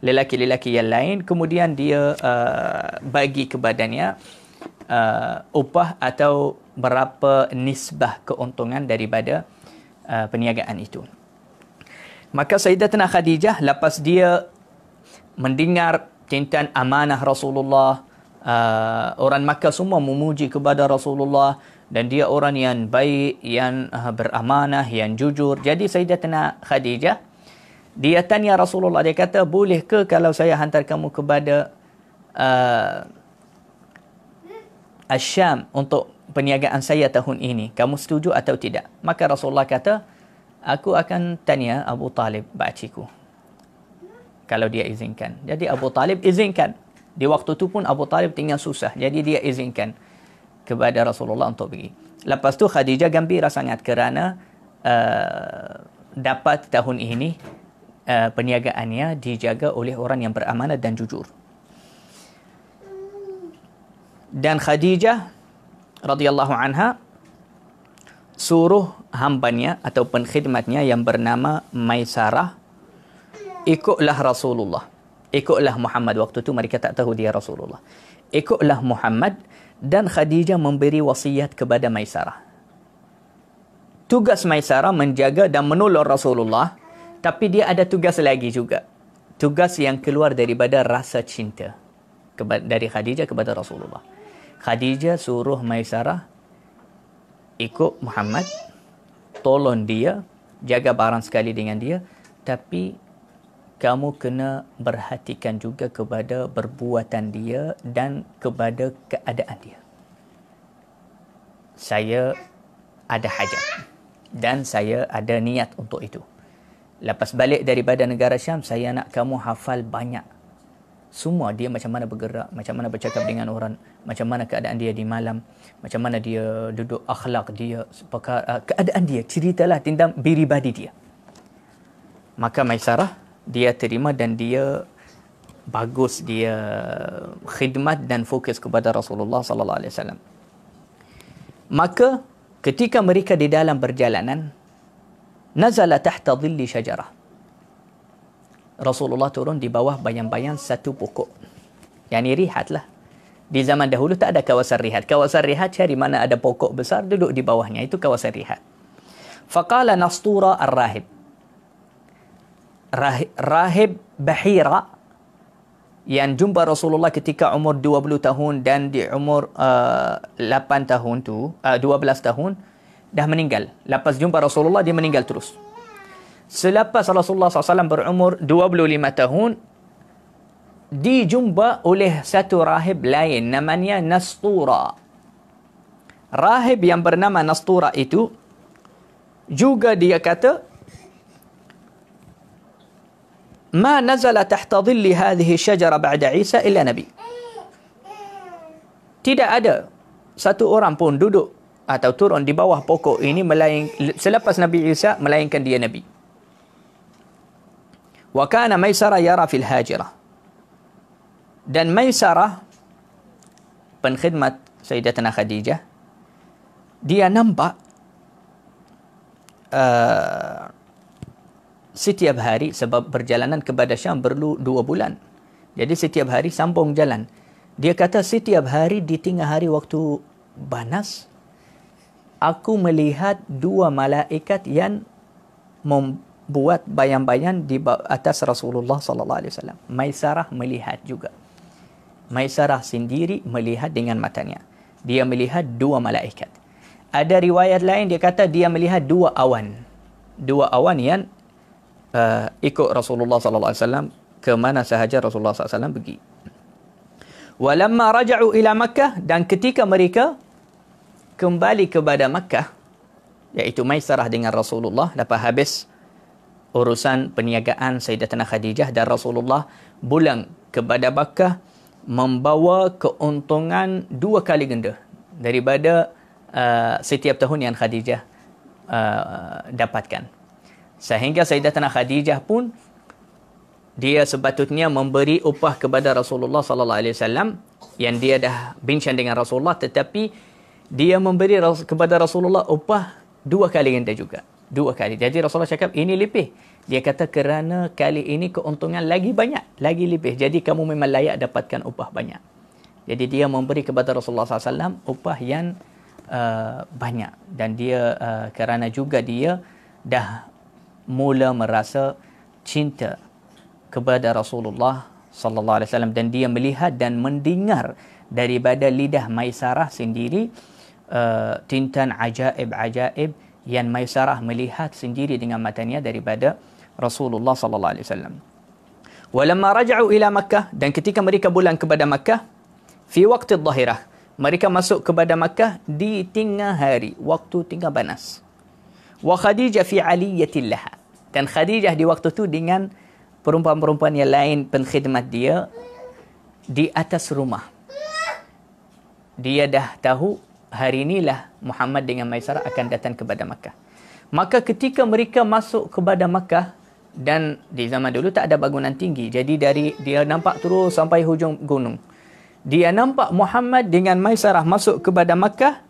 lelaki-lelaki yang lain kemudian dia uh, bagi kepadanya uh, upah atau berapa nisbah keuntungan daripada uh, perniagaan itu Maka Sayyidatina Khadijah lepas dia mendengar tentang amanah Rasulullah, uh, orang Makkah semua memuji kepada Rasulullah dan dia orang yang baik, yang uh, beramanah, yang jujur. Jadi Sayyidatina Khadijah, dia tanya Rasulullah, dia kata, boleh ke kalau saya hantar kamu kepada uh, Asyam untuk perniagaan saya tahun ini? Kamu setuju atau tidak? Maka Rasulullah kata, aku akan tanya Abu Talib baciku. Kalau dia izinkan. Jadi Abu Talib izinkan. Di waktu tu pun Abu Talib tinggal susah. Jadi dia izinkan kepada Rasulullah untuk pergi. Lepas tu Khadijah gembira sangat kerana uh, dapat tahun ini uh, perniagaannya dijaga oleh orang yang beramanah dan jujur. Dan Khadijah radhiyallahu anha suruh hambanya atau khidmatnya yang bernama Maisarah ikutlah Rasulullah. Ikutlah Muhammad waktu tu mereka tak tahu dia Rasulullah. Ikutlah Muhammad dan Khadijah memberi wasiat kepada Maisarah. Tugas Maisarah menjaga dan menolong Rasulullah tapi dia ada tugas lagi juga. Tugas yang keluar daripada rasa cinta dari Khadijah kepada Rasulullah. Khadijah suruh Maisarah ikut Muhammad tolong dia jaga barang sekali dengan dia tapi kamu kena perhatikan juga kepada perbuatan dia dan kepada keadaan dia saya ada hajat dan saya ada niat untuk itu lepas balik daripada negara Syam saya nak kamu hafal banyak semua dia macam mana bergerak, macam mana bercakap dengan orang, macam mana keadaan dia di malam, macam mana dia duduk akhlak dia, perkara, ah, keadaan dia, ceritalah tentang biribadi dia. Maka Maisarah, dia terima dan dia bagus dia khidmat dan fokus kepada Rasulullah sallallahu alaihi wasallam. Maka ketika mereka di dalam perjalanan nazala tahta dhilli syajarah. Rasulullah turun di bawah bayang-bayang satu pokok. Yang ini rihat lah. Di zaman dahulu tak ada kawasan rihat. Kawasan rihat cari mana ada pokok besar duduk di bawahnya. Itu kawasan rihat. Faqala Nastura Ar-Rahib. Rahib Bahira yang jumpa Rasulullah ketika umur 20 tahun dan di umur uh, eh, 8 tahun tu, uh, eh, 12 tahun, dah meninggal. Lepas jumpa Rasulullah, dia meninggal terus selepas Rasulullah SAW berumur 25 tahun, dijumpa oleh satu rahib lain namanya Nastura. Rahib yang bernama Nastura itu juga dia kata, 'Ma' نزل تحت ظل هذه الشجرة بعد عيسى إلا نبي. Tidak ada satu orang pun duduk atau turun di bawah pokok ini melain selepas Nabi Isa melainkan dia Nabi. Wa kana Maisarah yara fil hajirah. Dan Maisarah, penkhidmat Sayyidatina Khadijah, dia nampak uh, setiap hari sebab perjalanan ke Syam perlu dua bulan. Jadi setiap hari sambung jalan. Dia kata setiap hari di tengah hari waktu panas, aku melihat dua malaikat yang mem- buat bayan-bayan di atas Rasulullah sallallahu alaihi wasallam. Maisarah melihat juga. Maisarah sendiri melihat dengan matanya. Dia melihat dua malaikat. Ada riwayat lain dia kata dia melihat dua awan. Dua awan yang uh, ikut Rasulullah sallallahu alaihi wasallam ke mana sahaja Rasulullah sallallahu alaihi wasallam pergi. Walamma raja'u ila Makkah dan ketika mereka kembali kepada Makkah iaitu Maisarah dengan Rasulullah dapat habis urusan perniagaan Sayyidatina Khadijah dan Rasulullah bulan kepada Bakah membawa keuntungan dua kali ganda daripada uh, setiap tahun yang Khadijah uh, dapatkan. Sehingga Sayyidatina Khadijah pun dia sepatutnya memberi upah kepada Rasulullah sallallahu alaihi wasallam yang dia dah bincang dengan Rasulullah tetapi dia memberi kepada Rasulullah upah dua kali ganda juga dua kali. Jadi Rasulullah cakap ini lebih. Dia kata kerana kali ini keuntungan lagi banyak, lagi lebih. Jadi kamu memang layak dapatkan upah banyak. Jadi dia memberi kepada Rasulullah SAW upah yang uh, banyak. Dan dia uh, kerana juga dia dah mula merasa cinta kepada Rasulullah Sallallahu Alaihi Wasallam dan dia melihat dan mendengar daripada lidah Maisarah sendiri uh, tintan ajaib ajaib uh, Yan Maisarah melihat sendiri dengan matanya daripada Rasulullah sallallahu alaihi wasallam. Walamma raja'u ila Makkah dan ketika mereka bulan kepada Makkah fi waqti dhahirah mereka masuk kepada Makkah di tengah hari waktu tengah panas. Wa Khadijah fi aliyatil laha. Dan Khadijah di waktu itu dengan perempuan-perempuan yang lain pengkhidmat dia di atas rumah. Dia dah tahu hari inilah Muhammad dengan Maisarah akan datang kepada Makkah. Maka ketika mereka masuk kepada Makkah dan di zaman dulu tak ada bangunan tinggi. Jadi dari dia nampak turun sampai hujung gunung. Dia nampak Muhammad dengan Maisarah masuk kepada Makkah.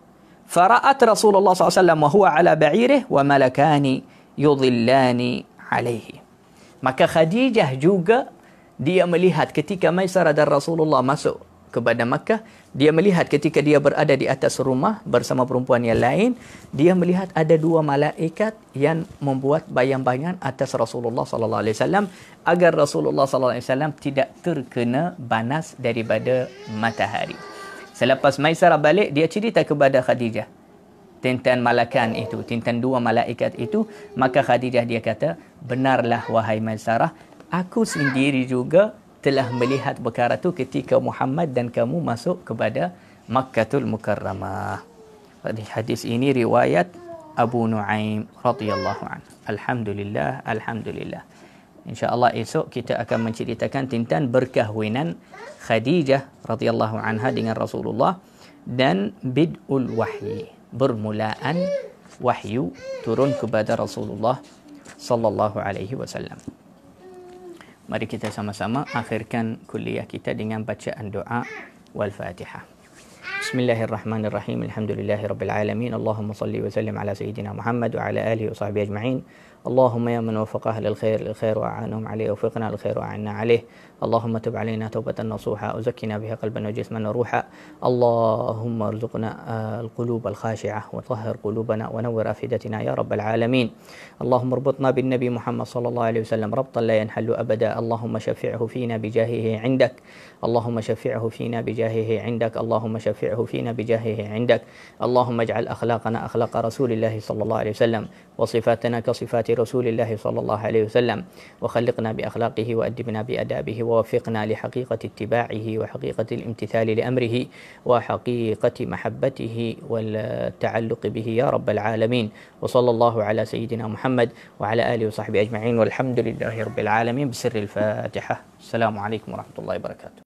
Fara'at Rasulullah SAW wa huwa ala ba'irih wa malakani yudhillani alaihi. Maka Khadijah juga dia melihat ketika Maisarah dan Rasulullah masuk kepada Makkah dia melihat ketika dia berada di atas rumah bersama perempuan yang lain dia melihat ada dua malaikat yang membuat bayang-bayangan atas Rasulullah sallallahu alaihi wasallam agar Rasulullah sallallahu alaihi wasallam tidak terkena panas daripada matahari selepas Maisarah balik dia cerita kepada Khadijah tentang malakan itu, tentang dua malaikat itu, maka Khadijah dia kata, benarlah wahai Maisarah, aku sendiri juga telah melihat perkara itu ketika Muhammad dan kamu masuk kepada Makkahul Mukarramah. Jadi hadis ini riwayat Abu Nuaim radhiyallahu an. Alhamdulillah, alhamdulillah. Insyaallah esok kita akan menceritakan tentang berkahwinan Khadijah radhiyallahu anha dengan Rasulullah dan bid'ul wahyi, bermulaan wahyu turun kepada Rasulullah sallallahu alaihi wasallam mari kita sama-sama akhirkan kuliah kita dengan bacaan doa wal Fatihah. Bismillahirrahmanirrahim. Alhamdulillahirabbil alamin. Allahumma salli wa sallim ala sayidina Muhammad wa ala alihi wa sahbihi ajma'in. Allahumma ya man waffaqa ahlal khair lil khair wa a'anhum alayhi wa waffiqna lil khair wa a'inna alayhi. اللهم تب علينا توبة نصوحا وزكنا بها قلبا وجسما وروحا اللهم ارزقنا آه، القلوب الخاشعة وطهر قلوبنا ونور أفئدتنا يا رب العالمين اللهم اربطنا بالنبي محمد صلى الله عليه وسلم ربطا لا ينحل أبدا اللهم شفعه فينا بجاهه عندك اللهم شفعه فينا بجاهه عندك اللهم شفعه فينا بجاهه عندك اللهم اجعل أخلاقنا أخلاق رسول الله صلى الله عليه وسلم وصفاتنا كصفات رسول الله صلى الله عليه وسلم وخلقنا بأخلاقه وأدبنا بأدابه ووفقنا لحقيقة اتباعه وحقيقة الامتثال لأمره وحقيقة محبته والتعلق به يا رب العالمين وصلى الله على سيدنا محمد وعلى آله وصحبه أجمعين والحمد لله رب العالمين بسر الفاتحة السلام عليكم ورحمة الله وبركاته